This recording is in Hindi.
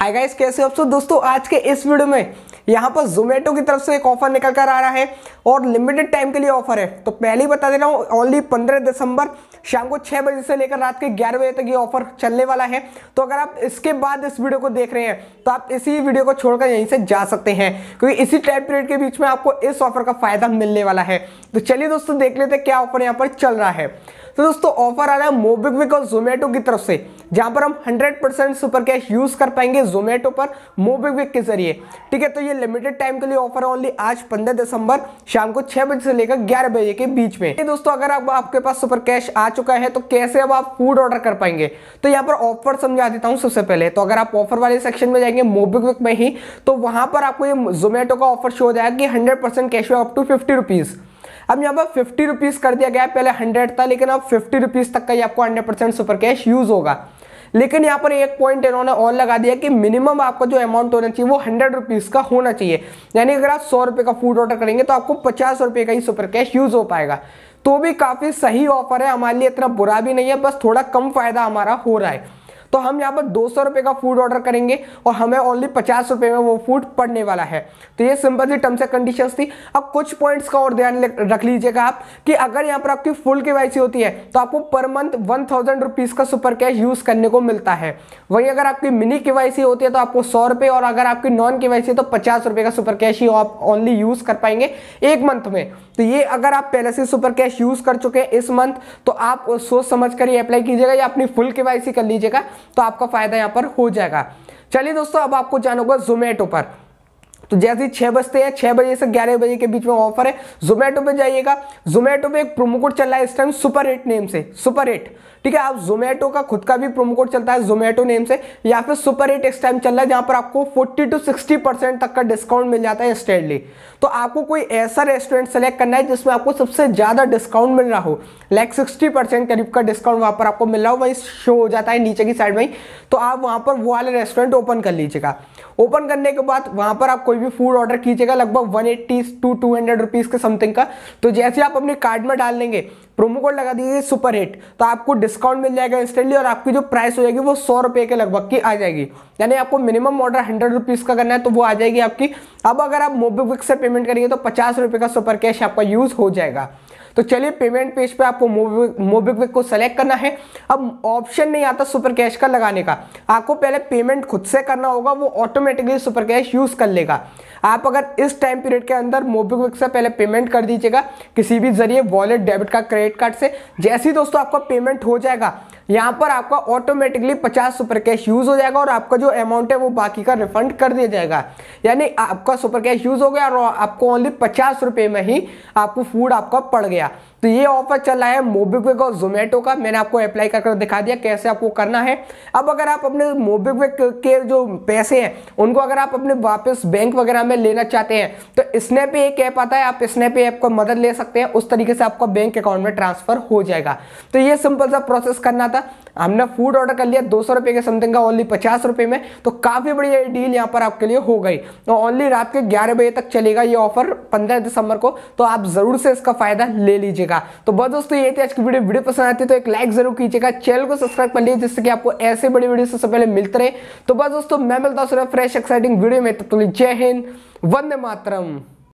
हाय गाइस कैसे हो आप सब दोस्तों आज के इस वीडियो में यहाँ पर जोमेटो की तरफ से एक ऑफर निकल कर आ रहा है और लिमिटेड टाइम के लिए ऑफर है तो पहले ही बता दे रहा हूँ ओनली पंद्रह दिसंबर शाम को छः बजे से लेकर रात के ग्यारह बजे तक ये ऑफर चलने वाला है तो अगर आप इसके बाद इस वीडियो को देख रहे हैं तो आप इसी वीडियो को छोड़कर यहीं से जा सकते हैं क्योंकि इसी टाइम पीरियड के बीच में आपको इस ऑफर का फायदा मिलने वाला है तो चलिए दोस्तों देख लेते हैं क्या ऑफर यहाँ पर चल रहा है तो दोस्तों ऑफर आ रहा है मोबिक्विक और जोमेटो की तरफ से जहां पर हम 100 परसेंट सुपर कैश यूज कर पाएंगे जोमेटो पर मोबीक्विक के जरिए ठीक है तो ये लिमिटेड टाइम के लिए ऑफर ओनली आज 15 दिसंबर शाम को 6 बजे से लेकर 11 बजे के बीच में दोस्तों अगर आप, आपके पास सुपर कैश आ चुका है तो कैसे अब आप फूड ऑर्डर कर पाएंगे तो यहाँ पर ऑफर समझा देता हूँ सबसे पहले तो अगर आप ऑफर वाले सेक्शन में जाएंगे मोबीक्विक में ही तो वहां पर आपको ये जोमेटो का ऑफर शो हो जाएगा कि hundred percent cashback up to fifty rupees अब यहाँ पर फिफ्टी रुपीज़ कर दिया गया है पहले हंड्रेड था लेकिन अब फिफ्टी रुपीज़ तक का ही आपको hundred percent super cash use होगा लेकिन यहाँ पर एक पॉइंट इन्होंने और लगा दिया कि मिनिमम आपका जो अमाउंट होना चाहिए वो हंड्रेड रुपीज का होना चाहिए यानी अगर आप सौ रुपये का फूड ऑर्डर करेंगे तो आपको पचास रुपये का ही सुपर कैश यूज हो पाएगा तो भी काफ़ी सही ऑफर है हमारे लिए इतना बुरा भी नहीं है बस थोड़ा कम फायदा हमारा हो रहा है तो हम यहाँ पर दो सौ का फूड ऑर्डर करेंगे और हमें ओनली पचास रुपये में वो फूड पड़ने वाला है तो ये सिंपल सी टर्म्स एंड कंडीशन थी अब कुछ पॉइंट्स का और ध्यान रख लीजिएगा आप कि अगर यहाँ पर आपकी फुल के होती है तो आपको per month one thousand rupees का सुपर कैश यूज़ करने को मिलता है वहीं अगर आपकी मिनी के होती है तो आपको सौ रुपये और अगर आपकी नॉन के सी तो पचास रुपये का सुपर कैश ही आप ओनली यूज़ कर पाएंगे एक मंथ में तो ये अगर आप पहले से सुपर कैश यूज़ कर चुके हैं इस मंथ तो आप सोच समझ कर ही अप्लाई कीजिएगा या अपनी फुल के कर लीजिएगा तो आपका फायदा यहाँ पर हो जाएगा चलिए दोस्तों अब आपको जाना होगा जोमेटो पर तो जैसे छह बजते हैं छह बजे से ग्यारह बजे के बीच में ऑफर है जोमेटो पे जाइएगा जोमेटो पे एक प्रोमो कोड चल रहा है इस टाइम सुपर एट नेम से सुपर एट ठीक है आप जोमेटो का खुद का भी प्रोमो कोड चलता है जोमेटो नेम से या फिर सुपर एट इस टाइम चल रहा है जहां पर आपको फोर्टी टू सिक्सटी परसेंट तक का डिस्काउंट मिल जाता है स्टेडली तो आपको कोई ऐसा रेस्टोरेंट सेलेक्ट करना है जिसमें आपको सबसे ज़्यादा डिस्काउंट मिल रहा हो लाइक सिक्सटी परसेंट करीब का डिस्काउंट वहां पर आपको मिल रहा हो वही शो हो जाता है नीचे की साइड में तो आप वहां पर वो वाला रेस्टोरेंट ओपन कर लीजिएगा ओपन करने के बाद वहां पर आप कोई कोई भी फूड ऑर्डर कीजिएगा लगभग 180 टू 200 रुपीस के समथिंग का तो जैसे आप अपने कार्ड में डाल लेंगे प्रोमो कोड लगा दीजिए सुपर हिट तो आपको डिस्काउंट मिल जाएगा इंस्टेंटली और आपकी जो प्राइस हो जाएगी वो सौ रुपये के लगभग की आ जाएगी यानी आपको मिनिमम ऑर्डर हंड्रेड रुपीज़ का करना है तो वो आ जाएगी आपकी अब अगर आप मोबीक्विक से पेमेंट करेंगे तो पचास रुपये का सुपर कैश आपका यूज़ हो जाएगा तो चलिए पेमेंट पेज पे आपको मोबिक्विक को सेलेक्ट करना है अब ऑप्शन नहीं आता सुपर कैश का लगाने का आपको पहले पेमेंट खुद से करना होगा वो ऑटोमेटिकली सुपर कैश यूज़ कर लेगा आप अगर इस टाइम पीरियड के अंदर मोबिक्विक से पहले पेमेंट कर दीजिएगा किसी भी जरिए wallet debit card credit card से जैसे ही दोस्तों आपका पेमेंट हो जाएगा यहाँ पर आपका ऑटोमेटिकली पचास सुपर कैश यूज हो जाएगा और आपका जो अमाउंट है वो बाकी का रिफंड कर दिया जाएगा यानी आपका सुपर कैश यूज हो गया और आपको ओनली पचास रुपये में ही आपको फूड आपका पड़ गया तो ये ऑफर चल रहा है मोबीक्विक और जोमेटो का मैंने आपको अप्लाई कर दिखा दिया कैसे आपको करना है अब अगर आप अपने मोबीक्विक के जो पैसे हैं उनको अगर आप अपने वापस बैंक वगैरह में लेना चाहते हैं तो स्नैप एक ऐप आता है आप स्नैप ऐप को मदद ले सकते हैं उस तरीके से आपका बैंक अकाउंट में ट्रांसफर हो जाएगा तो ये सिंपल सा प्रोसेस करना था हमने फूड ऑर्डर कर लिया दो सौ रुपये के समथिंग का ओनली पचास रुपये में तो काफ़ी बढ़िया डील यहाँ पर आपके लिए हो गई तो ओनली रात के ग्यारह बजे तक चलेगा ये ऑफर पंद्रह दिसंबर को तो आप ज़रूर से इसका फ़ायदा ले लीजिएगा तो बस दोस्तों ये थे आज की वीडियो वीडियो पसंद आती है तो एक लाइक ज़रूर कीजिएगा चैनल को सब्सक्राइब कर लीजिए जिससे कि आपको ऐसे बड़ी वीडियो सबसे पहले मिलते रहे तो बस दोस्तों मैं मिलता हूँ फ्रेश एक्साइटिंग वीडियो में तब तो जय हिंद वंदे मातरम